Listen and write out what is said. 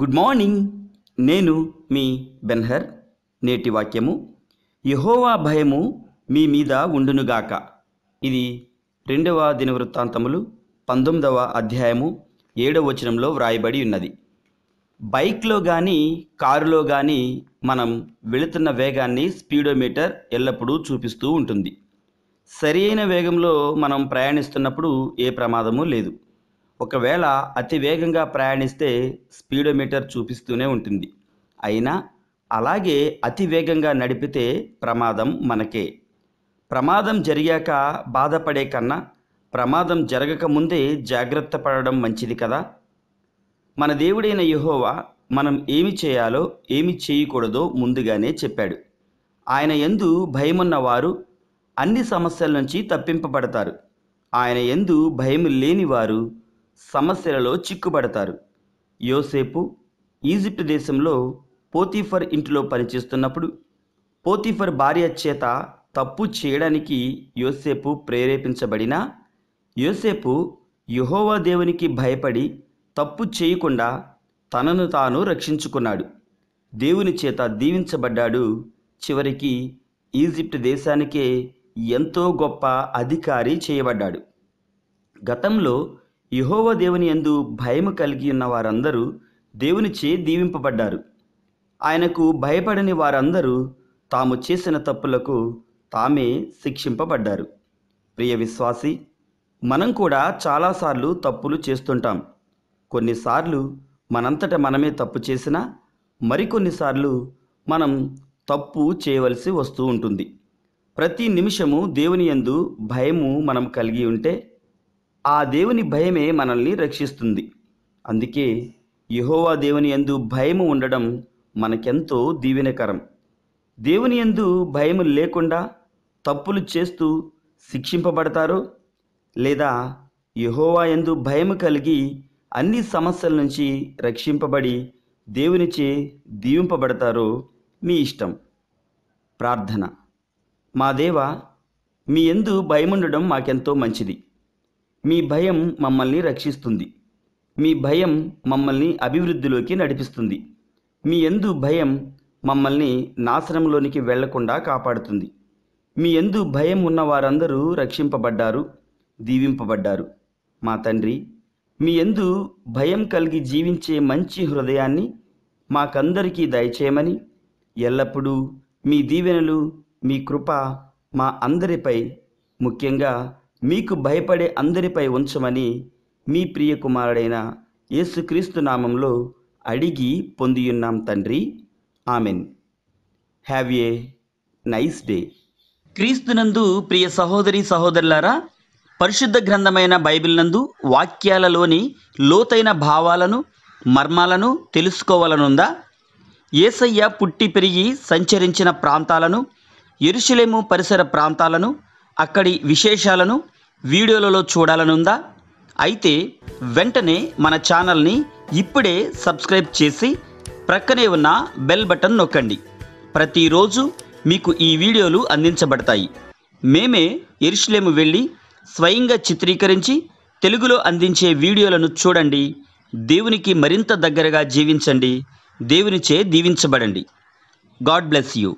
good morning నేను మీ Ben-Hur నేటి వాక్యము యహోవా భయము మీ మీద ఉండునుగాక ఇది రెండవ దినవృత్తాంతములు పంతొమ్మిదవ అధ్యాయము ఏడవ వచనంలో వ్రాయబడి ఉన్నది బైక్లో కానీ కారులో కానీ మనం వెళుతున్న వేగాన్ని స్పీడోమీటర్ ఎల్లప్పుడూ చూపిస్తూ ఉంటుంది సరి వేగంలో మనం ప్రయాణిస్తున్నప్పుడు ఏ ప్రమాదము లేదు ఒకవేళ అతి వేగంగా ప్రయాణిస్తే స్పీడోమీటర్ చూపిస్తూనే ఉంటుంది అయినా అలాగే అతి వేగంగా నడిపితే ప్రమాదం మనకే ప్రమాదం జరిగాక బాధపడే కన్నా ప్రమాదం జరగకముందే జాగ్రత్త పడడం మంచిది కదా మన దేవుడైన యహోవా మనం ఏమి చేయాలో ఏమి చేయకూడదో ముందుగానే చెప్పాడు ఆయన ఎందు భయమున్న వారు అన్ని సమస్యల నుంచి తప్పింపబడతారు ఆయన ఎందు భయం లేనివారు సమస్యలలో చిక్కుబడతారు యోసేపు ఈజిప్ట్ దేశంలో పోతీఫర్ ఇంటిలో పనిచేస్తున్నప్పుడు పోతీఫర్ భార్య చేత తప్పు చేయడానికి యోసేపు ప్రేరేపించబడినా యోసేపు యహోవా దేవునికి భయపడి తప్పు చేయకుండా తనను తాను రక్షించుకున్నాడు దేవుని చేత దీవించబడ్డాడు చివరికి ఈజిప్ట్ దేశానికే ఎంతో గొప్ప అధికారి చేయబడ్డాడు గతంలో యహోవ దేవుని ఎందు భయము కలిగి ఉన్న వారందరూ దేవునిచే దీవింపబడ్డారు ఆయనకు భయపడని వారందరూ తాము చేసిన తప్పులకు తామే శిక్షింపబడ్డారు ప్రియ విశ్వాసి మనం కూడా చాలాసార్లు తప్పులు చేస్తుంటాం కొన్నిసార్లు మనంతట మనమే తప్పు చేసినా మరికొన్నిసార్లు మనం తప్పు చేయవలసి వస్తూ ఉంటుంది ప్రతి నిమిషము దేవుని ఎందు భయము మనం కలిగి ఉంటే ఆ దేవుని భయమే మనల్ని రక్షిస్తుంది అందుకే యహోవా దేవుని ఎందు భయము ఉండడం మనకెంతో దీవెనకరం దేవుని ఎందు భయము లేకుండా తప్పులు చేస్తూ శిక్షింపబడతారో లేదా యహోవా ఎందు భయము కలిగి అన్ని సమస్యల నుంచి రక్షింపబడి దేవునిచే దీవింపబడతారో మీ ఇష్టం ప్రార్థన మా దేవ మీ ఎందు భయముండడం మాకెంతో మంచిది మీ భయం మమ్మల్ని రక్షిస్తుంది మీ భయం మమ్మల్ని అభివృద్ధిలోకి నడిపిస్తుంది మీ ఎందు భయం మమ్మల్ని నాశనంలోనికి వెళ్లకుండా కాపాడుతుంది మీ ఎందు భయం ఉన్న వారందరూ రక్షింపబడ్డారు దీవింపబడ్డారు మా తండ్రి మీ ఎందు భయం కలిగి జీవించే మంచి హృదయాన్ని మాకందరికీ దయచేయమని ఎల్లప్పుడూ మీ దీవెనలు మీ కృప మా అందరిపై ముఖ్యంగా మీకు భయపడే అందరిపై ఉంచమని మీ ప్రియ కుమారుడైన యేసుక్రీస్తు నామంలో అడిగి పొందియున్నాం తండ్రి amen have a nice day క్రీస్తునందు ప్రియ సహోదరి సహోదరులారా పరిశుద్ధ గ్రంథమైన బైబిల్ నందు వాక్యాలలోని లోతైన భావాలను మర్మాలను తెలుసుకోవాలనుందా ఏసయ్య పుట్టి పెరిగి సంచరించిన ప్రాంతాలను ఎరుషులేము పరిసర ప్రాంతాలను అక్కడి విశేషాలను వీడియోలలో చూడాలనుందా అయితే వెంటనే మన ఛానల్ని ఇప్పుడే సబ్స్క్రైబ్ చేసి ప్రక్కనే ఉన్న బెల్ బటన్ నొక్కండి ప్రతిరోజు మీకు ఈ వీడియోలు అందించబడతాయి మేమే ఎరుషులేము వెళ్ళి స్వయంగా చిత్రీకరించి తెలుగులో అందించే వీడియోలను చూడండి దేవునికి మరింత దగ్గరగా జీవించండి దేవునిచే దీవించబడండి గాడ్ బ్లెస్ యూ